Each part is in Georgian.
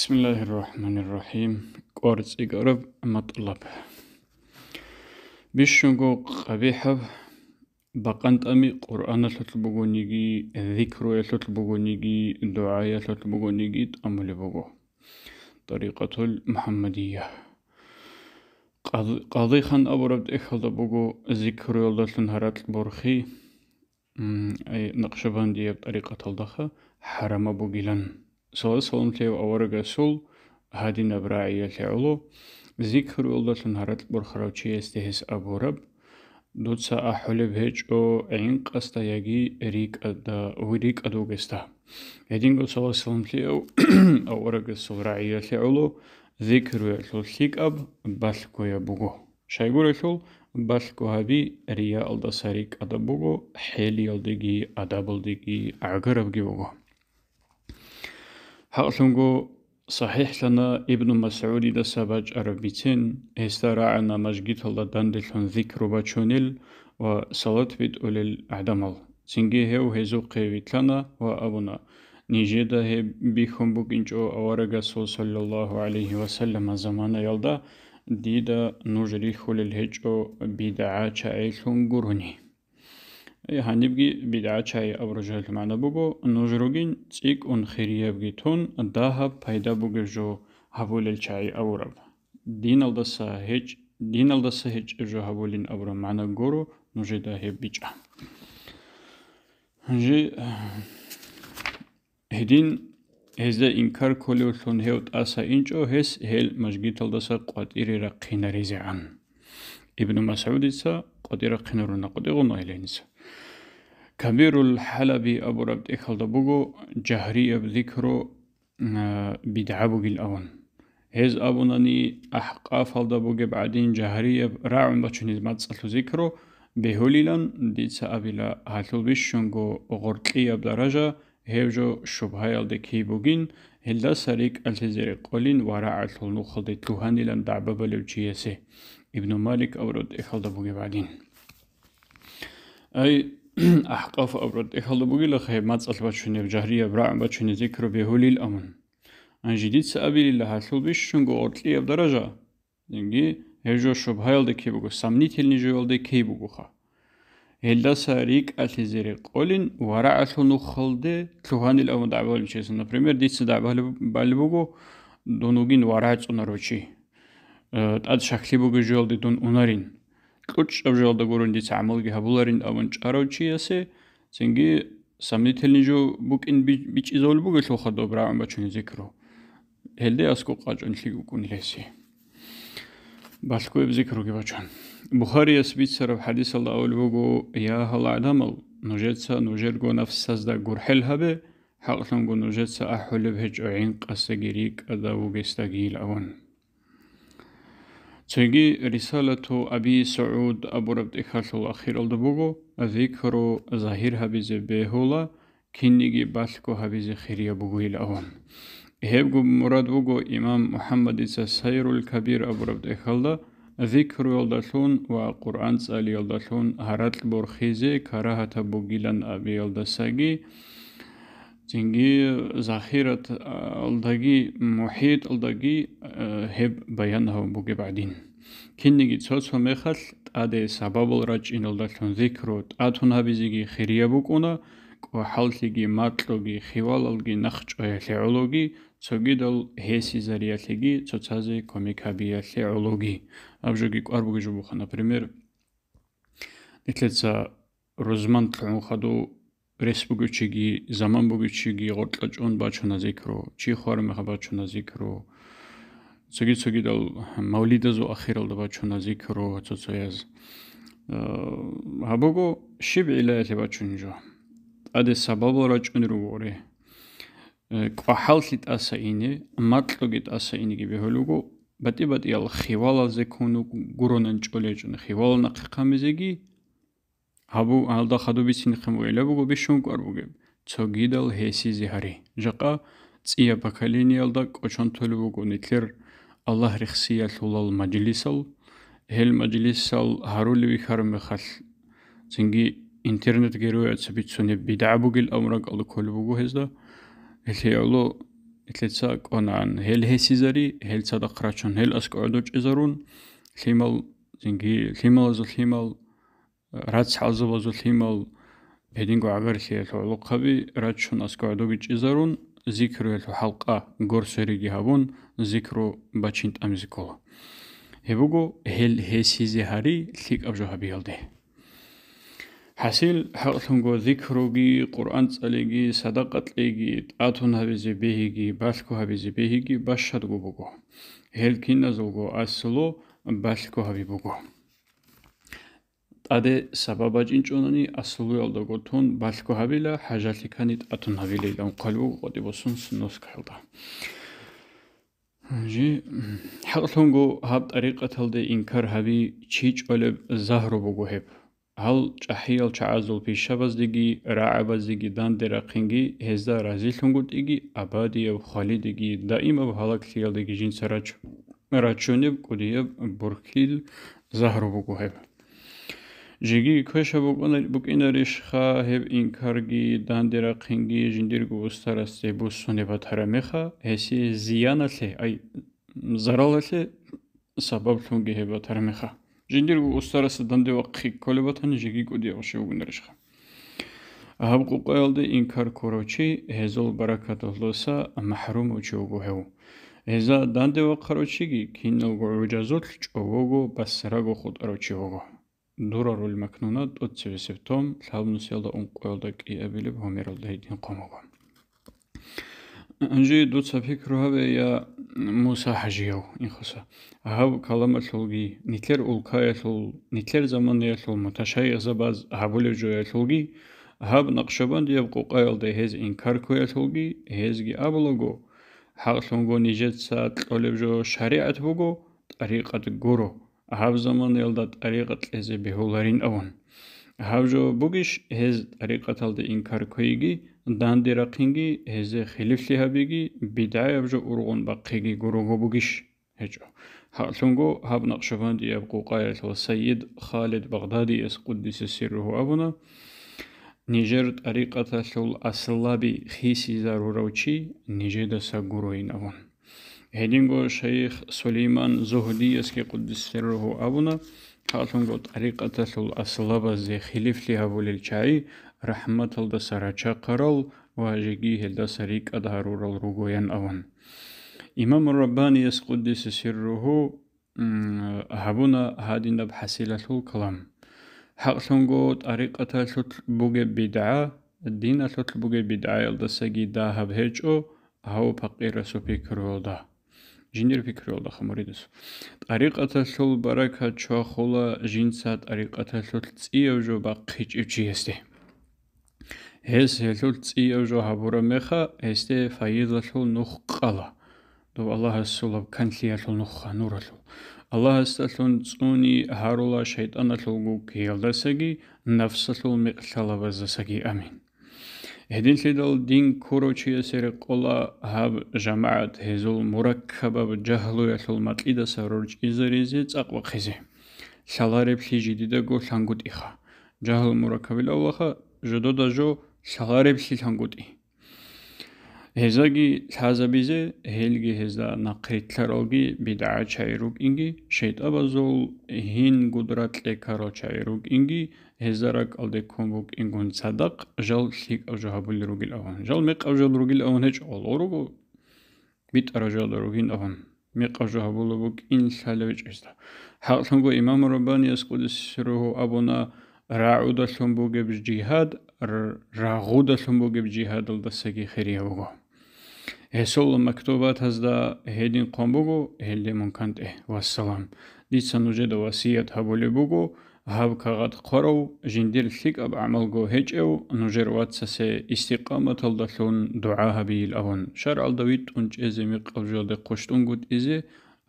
بسم الله الرحمن الرحيم قارص إقرب مطلب بشنقو قبيحة بقنت أمي قرآن لتلبغونيجي ذكر لتلبغونيجي دعاء لتلبغونيجي تأمل بغو طريقة المحمدية قاضي خان أبرد إخلط بغو ذكر لتنهرات البرخي أي نقشبان دي بطريقة الضخة حرم بغيلان სოლო სოლმთიო ავარგასულ ჰადინა ბრაია ხეულო ზიქრულდოთან ჰარატ ბურხროჩი ესთეს აბურაბ დოცა აჰულე ბეჭო ენ ყასტა ეგი რიკა და ვირიკა დოგესტა ედინგო სოლო სოლმთიო ავარგასულ ბრაია ხეულო ზიქრულო ხიკაბ ბალკოა ბუგო შეგურულულ ბალკოაბი რიალდასარი კადაბუგო ჰელიალდიგი ადაბლდიგი აგრაბგი ბუგო هقلنجو صحيح لنا ابن مسعود دا سباج عربيتين هستارا عنا مجد الله دندلون ذكر و صلات بيت أولي الأعدمال سنجي هو هزو قيويت لنا نيجي دا هي بيخون بوك انجو أوارغا صلى الله عليه وسلم زمان يلدا ديدا نجري خلال هجو چا چايلون گروني ჰანიბგი ბიდაჩაი აბროჟელმანაბუგო ნუჟრუგინ ციკ უნ ხირიებგი თონ დაჰა ფაიდაბუგეჟო აბოლელჩაი აურაბ დინალდასა ჰეჭ დინალდასა ჰეჭ ჟო აბოლინ აბრომანაგორო ნუჟედა ჰებიჭა ჟი ჰედინ ეზე ინკარ კოლიოსონ ჰევტ ასა ინჭო ჰეს ჰელ მაჟგითალდასა ყვატირი რა ყინარიზე ან იბნუ მასაუდიცა ყოდი რა ყინარუნა ყოდი ღონა ელენისა كبير الحلبي أبو ربد إخلد بوغو جهري بذكره آه، بدعبوغ الأون هز أبوناني أحقاف هلدا بوغي بعدين جهري راعون بچنيز مدسلو ذكره بهوليلان ديتسا أبيلا هاتلو بشنغو غرطلية بدرجة هيوجو شبهايا لدكي بوغين هلدا سريك التزيري قولين وراع التلو نخل ديتلوهاني لان دعبابا إيه. ابن مالك أورد إخلد بوغي بعدين أي ახყავ აბროთ ეხალო მოგილო ხე მაცალბა ჩვენებ ჯარია ბრა ამბა ჩვენი ზიქრო ბეჰულილ ამან ან ჯიდიც აბილი ლაჰულბი შუნგო ორტლიებ დარაჟა ინგი ეჟო შუბ ჰაილდე კიბუგო სამნითილნი ჟოილდე კიბუგო ხა ელდასარი კალიზერი ყოლინ ვარა ასუნუ ხლდე თუჰანილ ამ დაბალი ჩესო ნაპრიმერ დიც დაბალი ბალბუგო დონუგინ ვარა წუნაროჩი ტად შახლიბუგო ჟოილდე დონ უნარინ კუჩებჟალ და გურუნდი წამალგი ჰაბულარინ ამან ჭაროჩი ასე ზინგი სამნითელნიჟო ბუკინ ბიჭიზოლბუ გეშოხადო ბრამბა ჩვენი ზიქრო ჰელდე ასკო ყაჭონში უკუნილესი ბალკუებ ზიქრო გიბაჩან ბუხარიას ბიცერ ჰადის ალაულ ბუგუ ია ჰალადამალ ნუჟეცა ნუჟერგო ნაფსას და გურჰელჰაბე ჰაყლონგუ ნუჟეცა აჰულებ ჰეჭო ინ ყასეგირი ყადავუ გესტაგილავონ چگی رسالتو ابی سعود ابو ربد اخاشل اخیر الده بوگو ذکرو ظاهر حبیز بهولا کنیگی بسکو حبیز خیریه بوگوی لعوان هبگو مراد بوگو امام محمد ایسا سیر الکبیر ابو ربد اخال ده ذکرو یلدشون و قرآن سالی یلدشون هرات برخیزه کراحت بوگیلن ابی یلدسگی ჯინგი ზაჰირათ ალდაგი მუჰიტ ალდაგი ჰებ ბაიანჰო ბუგე ბადინ კინიგი ცოცო მეხალ ტადე საბაბულ რაჭინელ და თონ ზიქრო ტათუნაბიზიგი ხირიაბუკუნა ყალხიგი მატლოგი ხივალალგი ნახჭოელეოლოგი ცოგიდალ ჰესი ზარიალეგი ცოცაზე კომიკაბიალეოლოგი აბჟოგი ყარბუგი ჟუბხანა პრიმერ ეთლეცა როზმანტ ხანხადო რესპუბლიკიჩი ზამანბუგიჩი ყორტლაჭონ ბაჩონაზიქრო ჩიხვარმე ხაბაჩონაზიქრო ზოგი ზოგი და მოლიდაზო ახერალდა ბაჩონაზიქრო ცოცეას აბოგო შიბილეთე ბაჩუნჯო ადე საბაბო რაჭუნი როგორი კვაჰალში ტასა ინი მატლოგი ტასა ინი გიბეჰლუგო ბატი ბატი ალ ხივალაზე ქუნუ გურონენ ჭოლეჭუნი ხივალნა ხიხამიზეგი აბუ ალდა ხადუბი სინხმუელებუ გუბი შუნკარბუგებ ცოგიდალ ჰესი ზიჰარი ჟაყა წია ბაქალინი ალდა კოჩონთულუ გუნითლერ ალლაჰ რიხსია ლულალ მაჯლისალ ჰელ მაჯლისალ ჰარული ვიხარ მეხალ ცინგი ინტერნეტ გეროეც ბიცუნი ბიდაბუ გილ ამრა კალ ქოლუ გუჰეს და ელეალო ეთლეცა კონან ჰელ ჰესი ზარი ჰელცა და ხრაჩონ ჰელ ასკოდო ჭიზარუნ ლიმალ ზინგი ლიმალ ზო ლიმალ რაც ალზობაზო თიმალ ედინგო აგარში ერთ ოლოქები რაც შუნას გადოგი ჭიზარონ ზიქრო ერთ ჰალყა გორსერიგი ჰავონ ზიქრო ბაჩინტამ ზიკოლა ებუგო ჰელ ჰესიზე ჰარი ლიკაბჟო ჰაბიალდე ჰასილ ჰალთუნგო ზიქროგი ყურან წელიგი სადაყატლიგი ტათუნავიზი ბიჰიგი ბასკოჰავიზი ბიჰიგი ბაშადგუბუგო ჰელკინაზოგო ასლო ბასკოჰავიბუგო ჰ ტადე საბაბაჭინჭონანი ასლუელ და გოთონ ბალკოჰავილა ჰაჟალიკანი ტატუნავილი და ყალბუ ყოდიბოსუნს ნოსკალდა ჟი ჰალთონგო ჰაბ ტარიყათალდე ინკარჰავი ჩიჭოლებ ზაჰრობო გოჰებ ал чахил чаазул пишабаздиги раабаздиги дандера кинги хезда разилхунгутиги абадиев халидиги даимав халактиалдиги жинсарач рачунев кудиев бурхил захробугуев ჟიგი ქეშა ბუკინერიშ ხა ჰებ ინკარგი დანდერა ხინგი ჟინდირ გუსტარას ზებუსუნება თარამეხა ესი ზიანალე აი ზარალალე საბაბლუნგი ჰებ თარამეხა ჟინდირ გუსტარას დანდევა ხი ქოლებათან ჟიგი კუდია ხშე ბუკინერიშ ხა აბ ყოყელდი ინკარ ქოროჩი ეზოლ ბარაკატოლოსა მაჰრუმ უჩუგუ ჰევ ეზა დანდევა ქოროჩი კი ნოგო უჯაზოთ ჭოგო ბასრაგო ხუტაროჩი ოგო დურორული მაქნუნა ტოცივესებთომ თავნუსელდა უნყველდა კიებილი ბომერალდა იდინ ყომოგო ანჟი დუცა ფიქროავე ია მუსა ჰაჯიო ინხოსა აჰავ კალამათულგი ნიტლერ ულქაესულ ნიტლერ ზამანიესულ მოთაშაი ზაბაზ აბულე ჯოესულგი აჰავ ნაყშობან დიებ ყუყაელდე ჰეზ ინქარქოესულგი ჰეზგი აბლოგო ჰაღლონგო ნიჟეცა ტოლებჟო შარიათბუგო ტარიყად გურო ჰავ ზომან ელდა ტარიყათ ეზე ბეჰულარინ ავონ ჰავ ჯო ბუგიშ ჰეზ ტარიყათალდე ინქარ ქეიგი დანდი რაქინგი ეზე ხილიფლი ჰაბიგი ბიდაევ ჯო ურღონ ბაქიგი გურუგო ბუგიშ ჰეჯო ჰალუნგო ჰაბნა შევანდი ებ ყუყაილ ჰო საიდ ხალიდ ბაღდადი ეს ყუდის სირუ ავონა ნიჟერ ტარიყათალ ასლაბი ხისი ზარურავჩი ნიჟედა საგუროინ ავონა هدينغو شيخ سليمان يسكي قدس سره أبونا هاتونغو طريقة الأصلبة زي خليف لها وللشعي رحمة الدسارة شاقرال واجيجيه الدساريك أدهارور الرغوين أون إمام الرباني قدس سره اه، أبونا هادين بحسيلة الكلام حقلونغو طريقة بوغة بدعة الدين بوغة بدعة الدساقي داهب هجو هاو بقيرة سوبيكرو ده ჟინერ ფიქრიოლდა ხმურიდეს ტარიყათა შოლ ბარაკა ჩახოლა ჟინცა ტარიყათა შოლ წიევჟობა ხიჭიჯიესტი ეს ეშოლ წიევჟო ჰაბურა მეხა ესე ფაიდლა შოლ ნუხყალა დო ალაჰას სულავ კანლია შოლ ნუხა ნურალო ალაჰას თალონ წუნი ჰარულა შეიტანა შოლ გუკიელდასეგი ნაფსალ მიყლალავაზასაგი ამინ ედინშედალ დინ ქუროჩიეს ერ ყოლა ჰავ ჟამაათ ჰეზულ მურაკაბაბ ჯაჰლუ ახლ მაკიდას როჩ იზერიზე წაყვა ხიზე შალარებში ჯიდი და გო ლანგუტიხა ჯაჰლ მურაკაბილა ვახა ჟოდო და ჟო შალარებში ლანგუტი ეზაგი ჩაზაბიზე ჰელგი ჰეზა ნაკრითლაროგი ბიდაჩაირუკინგი შეიტაბაზულ ჰინ გუდრატლე ქაროჩაირუკინგი ეზარა კალდე კონგო კინგონ სადაყ ჟალ ხიკავჟაბული როგილ აღან ჟალ მეყავჟალ როგილ აღან ეჭოლ ორო მიტარა ჟალ და როგინ აღან მეყავჟაბულობო კინ სალევჭეს და ხალხონგო იმამ რობანი ეს ყუდის რო აბონა რაუდა შომბოგებს ჯიჰად რაღუდა შომბოგებს ჯიჰად და სეგი ხერიაღო ესოლ მაქტუბათ ჰაზდა ჰედინ კონბოგო ჰელდემონ კანტე ვასალამ ნიცანუჯედა ვასიათ აბოლებოგო ჰავ ქაღად ხოროუ ჟინდილ ხიკაბ ამალგო ჰეჭევ ნუჟერვაც ასე ისტიყამათალ და ლუნ დუა ჰაბილ აღონ შარ ალ დავით უნჭ ეზე მიყავჟალ და ხოშტუნგუტ იზე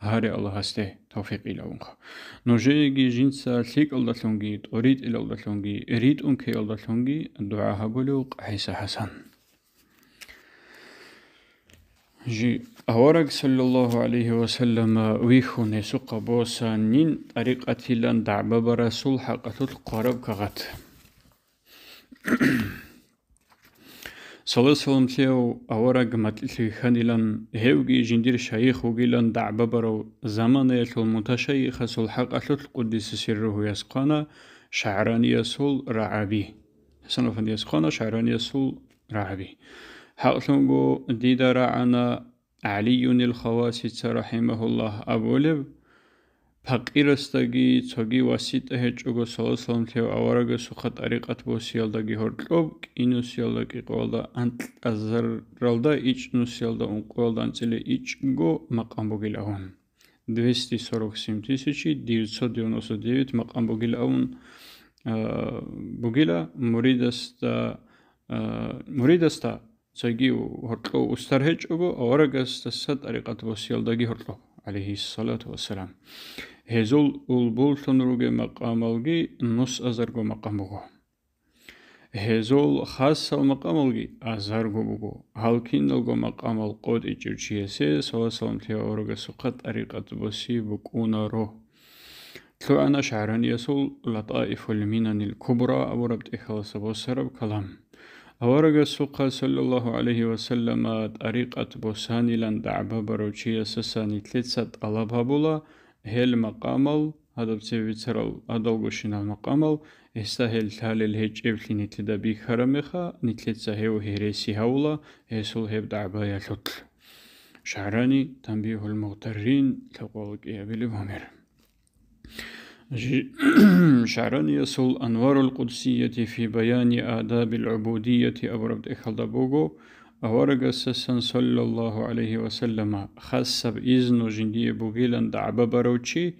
ჰარე ალაჰასტე თავფიყი ლავუნ ხო ნუჟეგი ჟინცა ხიკალ და ლუნგი ტორიტ ელ და ლუნგი რიტუნ ქეალ და ლუნგი დუა ჰაბულუ ყაისა ჰასან جي أورك صلى الله عليه وسلم ويخوني سقا بوسا نين طريقة لان دعبا برا صلحة قتل قرب كغت صلى الله عليه وسلم أورق متلتي خانيلان هيوغي جندير شيخ وغيلان دعبا برا زمان يتل متشيخ صلحة قتل قدس سره يسقانا شعران يسول رعبي حسن فندي يسقانا شعراني يسول رعبي ҳақшунгу дидараъана алиюн илхаваситса раҳимаҳуллаҳ абулев фақирастаги цоги васитаҳе чуго солосолмтев аварага суха тариқат босиялдаги ҳорчӯб кинусиялда киқолда антазарралда ичнусиялда унқолда анцили ичго мақамбугилаун 247 тисячи 999 мақамбугилаун бугила муридаста муридаста ზოგი ჰორტო უსტარჰეჭობო ორაგას და სატარიყად ვოსიალდაგი ჰორტო ალეჰი სალათუ ვასალამ ჰეზულ ულბულთონ როგე მაყამალგი ნოს აზარგო მაყამუღო ჰეზულ ხასალ მაყამალგი აზარგობუგო ჰალკინ ნოგო მაყამალ ყოტი ჭირჩი ესე სოასალამ თია ორაგას უხა ტარიყად ვოსი ვკუნარო ქვანა შარანიასულ ლატაიფულ მინანილ კუბრა აბურაბტი ხალასა ვოსერბ ქალამ ავარაგა სუხა სალალაჰუ ალეიჰი ვასალამა ტარიყათ ბოსანილან დააბაბარო ჩია სასანი თლეცა ტალაბაბულა ჰელ მაყამალ ადაბცე ვიცრალ ადალგოშინა მაყამალ ესა ჰელ თალელ ჰეჭევლინი თდა ბიხარამეხა ნითლეცა ჰეო ჰერესი ჰაულა ესულ ჰებ დააბა ალოთ შარანი თამბი ჰულ მუხტარინ თაყოლკი აბილი ბომერ شعران يصل أنوار القدسية في بيان آداب العبودية أبو إخلد بوغو أورغ سسن صلى الله عليه وسلم خاصة بإذن جندي بوغيلان دعب بروشي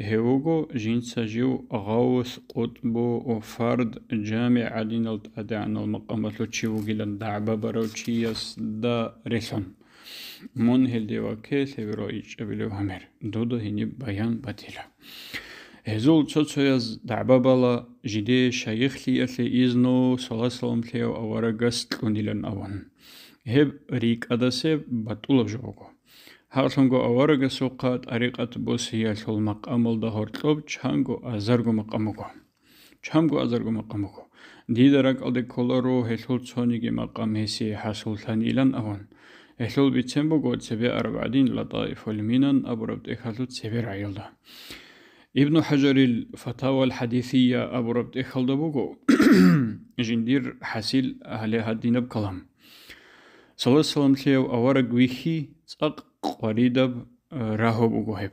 هيوغو جنسا جيو غوث قطبو وفرد جامع عدين الأدعن المقامة لتشي وغيلان دعب بروشي يصدى رسم من هل ديوكي سيبرو إيج أبلو همير دودو هني بيان باتيلا ეზულ ცოცოეს დაბაბალა ჟიდე შაიხლი ეხლი იზნო სალასალამ თეო ავარა გასტკუნილან ავან ჰებ რიკადასე ბატულაბჟოგო ჰარშონგო ავარა გასოყად არიყად ბოსია შოლმაყამოლ და ჰორტობ ჩანგო აზარგო მაყამოგო ჩამგო აზარგო მაყამოგო დიდარაკალდე კოლორო ჰელულცონიგე მაყამესი ჰასულთანილან ავან ეხლობი ცემბო გოცები არბადინ ლატაიფოლ მინან აბურაბტე ხალუ ცები რაილდა ابن حجر الفتاوى الحديثية أبو ربط إخال دبوكو جندير حسيل أهلي هادين بكلام صلى الله عليه وسلم تليو أورا قويخي تساق قريد راهو بوكو هب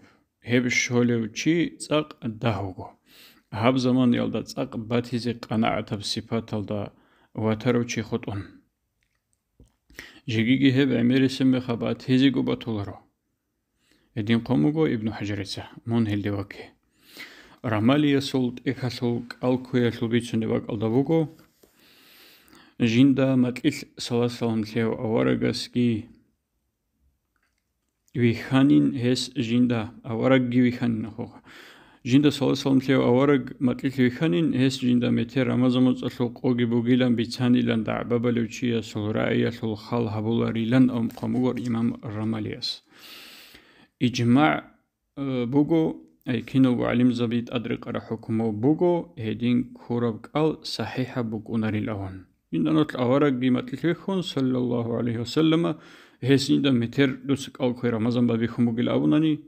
هب شوليو چي تساق داهو بوكو هب زمان يالدا تساق باتيزي قناعة بسيفة تالدا واترو چي خطون جيگيگي هب عميري سمخة باتيزي قباتولارو ادين قومو ابن حجر مون هل دوكي რამალია სულ ეხასო კალქუეშო ვიცნება კალდავუკო ჟინდა მაკის სალასალამთლევ ავარაგასკი ვიხანინ ეს ჟინდა ავარაგი ვიხანინ ხო ჟინდა სალასალამთლევ ავარაგ მაკის ვიხანინ ეს ჟინდა მეთე რამაზამოწაშო ყოგი ბუგილან ბიცანილან და აბაბალევჩია სულრაია სულ ხალ ჰაბულარილან ამ ყმუგორ იმამ რამალიას იჯმა ბუგო اي كينو وعلم زبيت أدرك على حكومه بوغو هيدين كورب أو صحيحة بوغوناري لهون إن أنا الأورق بما تلخون صلى الله عليه وسلم هسين دا متر دوسك أو كوي رمضان بابي خموغ الأوناني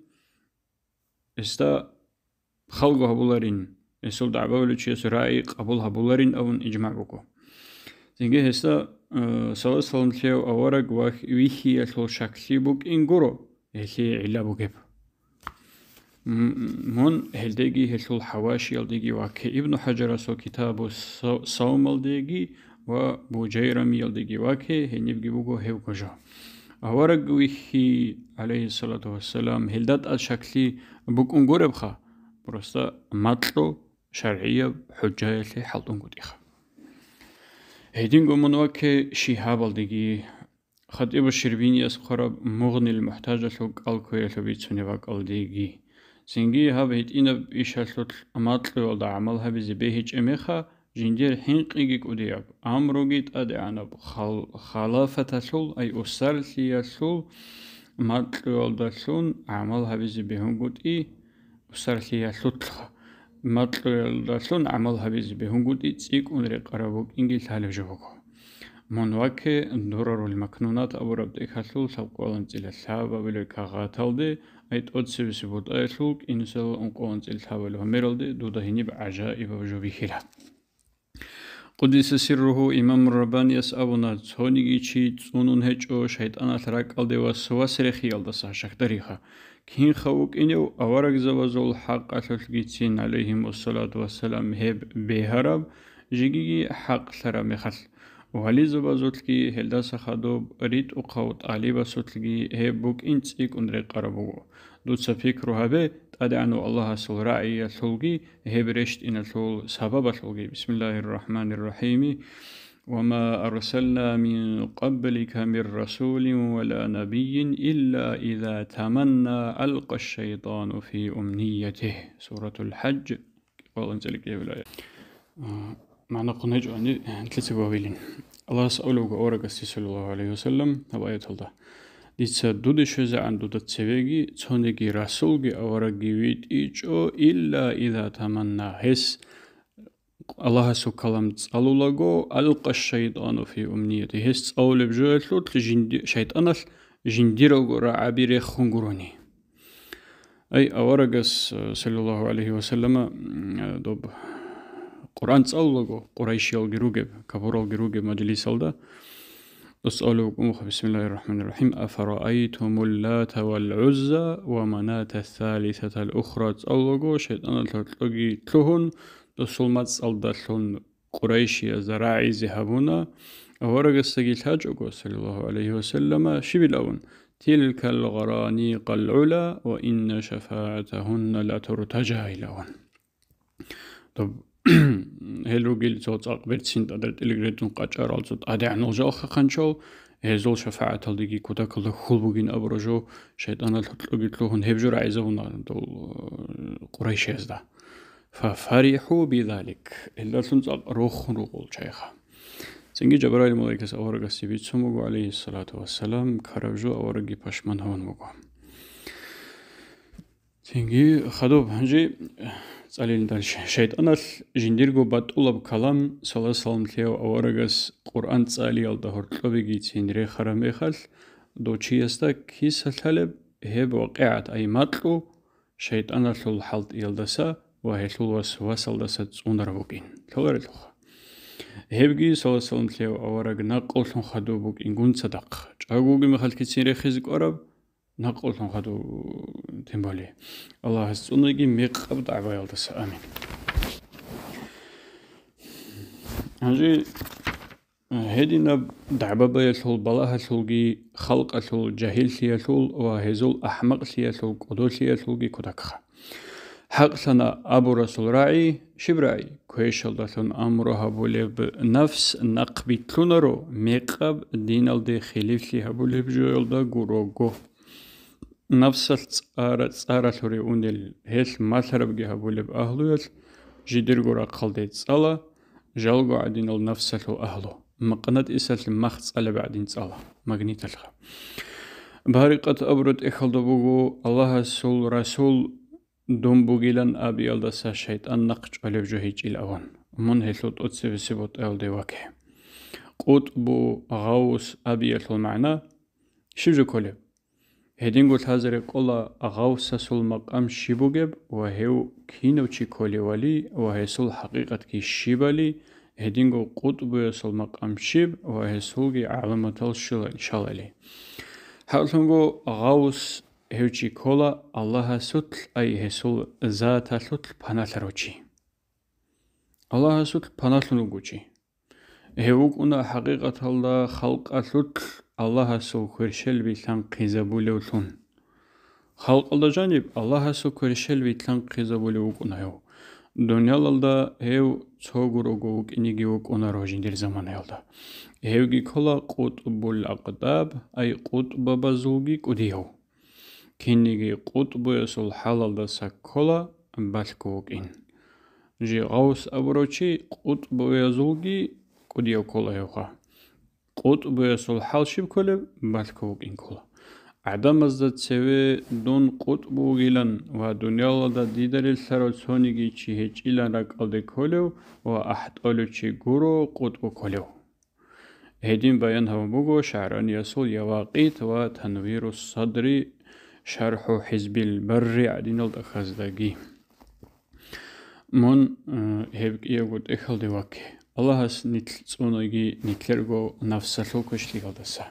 استا خلقو هبولارين اسول دعباولو چيس رأي قبول هبولارين أون إجمع بوغو زنجي هستا آه، صلى الله عليه وسلم تلو أورق واخ ويخي أتلو شاكسي بوغ إن إنگورو هسي علا بوغيب هون هلديجي هلسول حواشي هلديجي وك ابن حجر سو كتاب صوم هلديجي و بوجيرم هلديجي وك هنيبجي بوجو هيو كجا أورق ويخي عليه الصلاة والسلام هلدات الشكلي بوك انقرب خا برستا مطلو شرعية حجاية حلط انقود إخا هيدين قومن وك شهاب هلديجي خد إبو الشربيني أسخرب مغني المحتاجة لك الكويلة بيتسوني وك هلديجي სინგი ჰავეთ ინა ისალთ ამატლიოლ და ამალ ჰავიზი ბეჰიჭემეხა ჟინჯერ ჰენყიგი კუდიაკ ამროგი ტადე ანა ხალ ხალაფათაშულ აი უსარლიაშულ ამატლიოლ და სუნ ამალ ჰავიზი ბეჰუნგუტი უსარლიაშულ ამატლიოლ და სუნ ამალ ჰავიზი ბეჰუნგუტი ციკუნრე ყრავო ინგილ თალეჟოგო მონვაკე ნურორული მაქნუნათ აბურაბდი ხასულ საყოლანწილა საბაბილო ქაღათალდი აი ტოცივის ბუტაეშულ კინსელ ონყოლანწილ თაველო მეროლდი დუდაჰინი ბაჟა იბავჟო ვიხირა ყუდის სირუჰუ იმამ რაბანიას აბუნა ცონიგიჩი წუნუნ ჰეჭო შეიტანალ რაკალდევა სვასრე ხიალდა საშახტერიხა ქინ ხავ კინე ავარაგზავაზულ ჰაყაშულ გიცინ ალეჰი მუსალათ ვასალამ ჰებ ბეჰარაბ ჟიგიგი ჰაყლარა მეხალ وهلی زبا زودلگی هلدا سخدوب ریت او قوت علی با زودلگی ه بوک اینچ ایک اندره قربو دود سفیک رو هبه تادعنو الله سل رعی سلگی ه برشت این سل سبب سلگی بسم الله الرحمن الرحیم وما أرسلنا من قبلك من رسول ولا نبي إلا إذا تمنى ألقى الشيطان في أمنيته سورة الحج قال أنزل الآية манахунэжони тлицэбовилин алас олуго орагасисулуалиу саллам абаятулда дица дудишэзэ ан дудацэвеги цонеги расулги аварагивит ичо илла иза таманна хэс аллаха сукалам цалулаго алка шайтану фи умнияти хэс цаулэбжэлу тлижинди шайтанал жиндирогора абире хунгуруни ай аварагас саллаллаху алейхи ва саллама доб قرآن تصولوغو قريشي ألغي روغيب كفور ألغي روغيب مجلس ألدا بسم الله الرحمن الرحيم أفرأيتم اللات والعزى ومناة الثالثة الأخرى تصولوغو شيطان تلغي تلهن تسلمات ألدا تلهن قريشي أزراعي زهبونا صلى الله عليه وسلم شبلون تلك الغرانيق العلا وإن شفاعتهن لا ترتجى طب ჰელუგილ ცოცა ვერცინტა და ტელეგრეთუნ ყაჭარალ ცოტა და ანუ ჟოხახანჩო ეზოლ შაფაათალ დიგი კუდაკლ ხულბუგინ აბროჟო შეიტანა ლოტლოგი ლოხუნ ჰებჟურა ეზოუნა და ყურაიშესდა ფარიჰუ ბიზალიკ ელასუნ ცო როხუნ როულ ჩაიხა ზინგი ჯაბრაილ მოლეკეს ავორგასი ბიცუმუგ ალი სალათუ ვასალამ ქარავჟო ავორგი ფაშმანჰონ მოგო ზინგი ხადო ბანჯი წალილიდან შეიტანალ ჟინდირგო ბატულაბ კალამ სალასალამ თეო ავარაგას ყურან წალიალ და ხორტლობიგი ცინრე ხარამეხალ დოჩიესტა ქისალალებ ჰებო ყეათ აი მატლუ შეიტანალულ ჰალტ იელდასა ვაჰელულას ვასალდასა წუნდარბუკინ თოლერელო ჰებგი სალასალამ თეო ავარაგ ნაყოლთონ ხადობუკინ გუნცადაყ ჭაგუგი მეხალ ქიცინრე ხიზკორავ нақултон хату тембали аллаҳ сунаги меқаб дайваялдаса амин ҳанҷи ҳедина даъба баясул балаҳасулги халқасул ҷаҳилсиясул ва ҳезул аҳмақсиясул кӯдосиясулги кӯдакха ҳақсана абурасул раъи шибраъи кӯешалдасун амроҳабулеб нафс нақби цунаро меқаб диналде хилифсиҳабулеб ҷоялда гурогоҳ ნავსალც არა წარათორი უნდელი ჰელ მალხრებგი აბულებ აჰლუელ ჟიდერგურა ხალდეი წალა ჟალგო ადინალ ნავსალო აჰლუ მაყნად ისალ მახცალე ბადინ წალა მაგნიტალხა ბარიყად აბროთ ეხალდობუგუ ალლაჰა სულ რასულ დომბუგილან აბიალდა სა შეიტან ნაყჭალევ ჯოჰიჭილავან მონ ჰელო ტოცევისებოთ ელდევაკე ყუტბუ ღაუს აბიალ ხალ მაანა შიჟუკოლებ ედინგულ თაზერე ყოლა აღავსა სულ მაყამ შიბუგებ ვა ჰეუ კინოჩი ქოლევალი ვა ესულ ჰაკიკათკი შიბალი ედინგო ყუტბუე სულ მაყამ შიბ ვა ესულგი ალამათალ შულალი შალალი ჰაუთუნგო აღავს ჰეუჩი ქოლა ალლაჰა სუთ აი ესულ ზათა სუთ ფანალაროჩი ალლაჰა სუთ ფანალუნგუჩი ევუკუნა ჰაკიკათალ და ხალკა სუთ ალლაჰასო ქურშელვი თან ყიზებული უთუნ ხალყალდა ჯანიბ ალლაჰასო ქურშელვი თან ყიზებული უკუნაო დუნიალალდა ევ ცოგროგო უკინიგი უკუნა როჟინდელ ზამანელდა ევგი ქოლა ყუტბულ აყდაბ აი ყუტბაბა ზუგი ყუდიო კინიგი ყუტბუესულ ჰალალდა საქოლა ბალკო უკინ ჟი აუს აბროჩი ყუტბუე ზუგი ყუდიო ქოლა ეხა ყუტბუესულ ჰალში ვქოლებ მალკო უკინკოლა ადამაზდა ცევე დონ ყუტბუგილან ვა დუნიალადა დიდარი სარო სონიგი ჩიჰე ჭილან რაკალდე ქოლევ ვა აჰტოლუჩი გურო ყუტბუ ქოლევ ედიმ ბაიან ჰავმუგო შარონ იასულ ევაყით ვა თანვირუ სადრი შარჰუ ჰიზბილ ბარრი ადინალ დახაზდაგი მონ ჰებ კიეგუ ტეხალდე ვაკე ალაჰას ნიცწუნო იგი ნიქერგო ნავსალო ქეშლი გადასა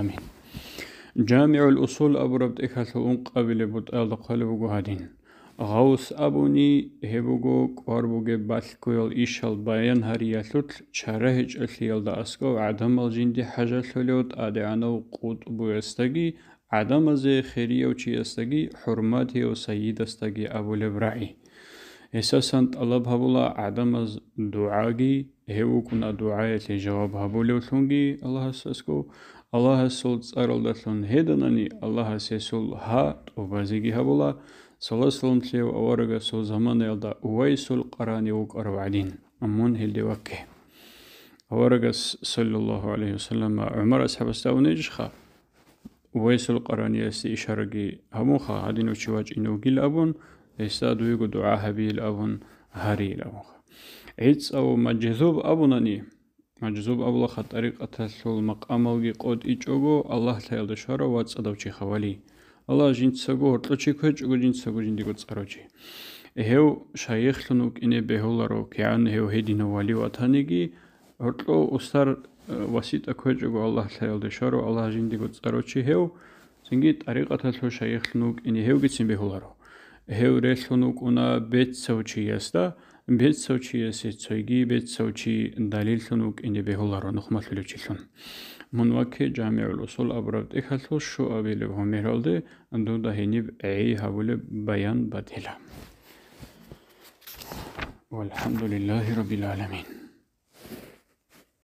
ამინ ჯამიუ ალუსულ აბურაბტ ეხალო უნყავილებო ტალდა ხალებო გუჰადინ ღაუს აბუნი ჰებუგო ყარბუგე ბალკუელ იშალ ბაიან ჰარიათუთ ჩარა ჰეჭელიელდა ასკო ადამალ ჯინდი ჰაჟალულუთ ადეანო ყუტბუ ესტაგი ადამაზე ხერიო ჩიესტაგი ჰურმათიო საიდასტაგი აბულებრაი ესასან ტალაბავულა ადამაზ დუაგი هێوکن ئە دوعاەتی جواب هەبوو لەو الله ئەله سەسکۆ ئەله سڵ ئەرڵ دەتلون هێدەنانی ئەله سێ سڵ هات و بەزیگی هەبوڵە سڵە سڵم تلێو ئەوەرەگە سۆزەمەێڵدا وەی سول قەرانی أمون هل دي وكي ئەوەرەگە صلى الله عليه وسلم عمر أصحاب و نێژخە وەی سل قەرانی ئەستی ئیشارەگی هەموو خە هادین و چواج ئینەوگیل ئەبوون ئێستا دوی و دوعا هەبیل ئەوون هەری ეცაო მაჯეზობ აბუნანი მაჯეზობ აბულა ხატარი ყათასულ მაყამალგი ყოტი ჭოგო ალლაჰ თაილდა შარო ვაწადავ ჩი ხავალი ალა ჟინცაგო ორტო ჩი ქე ჭოგო ჟინცაგო ჟინდიგო წაროჩი ეჰევ შაიხლუნუ კინე ბეჰოლარო ქიან ჰევ ჰედინო ვალი ვათანიგი ორტო უსტარ ვასიტა ქე ჭოგო ალლაჰ თაილდა შარო ალლაჰ ჟინდიგო წაროჩი ჰევ ზინგი ტარიყათასო შაიხლუნუ კინე ჰევ გიცინ ბეჰოლარო ეჰევ რეშუნუ კუნა ბეცოჩი ესტა бед сочи эсэ цойги бед сочи далилхнук инде бехулар нухмал хөлөчлөн мунваке жамиул усул абрад эхалху шу авиле хомиралде анду дахиниб эй хавуле баян бадила والحمد لله رب العالمين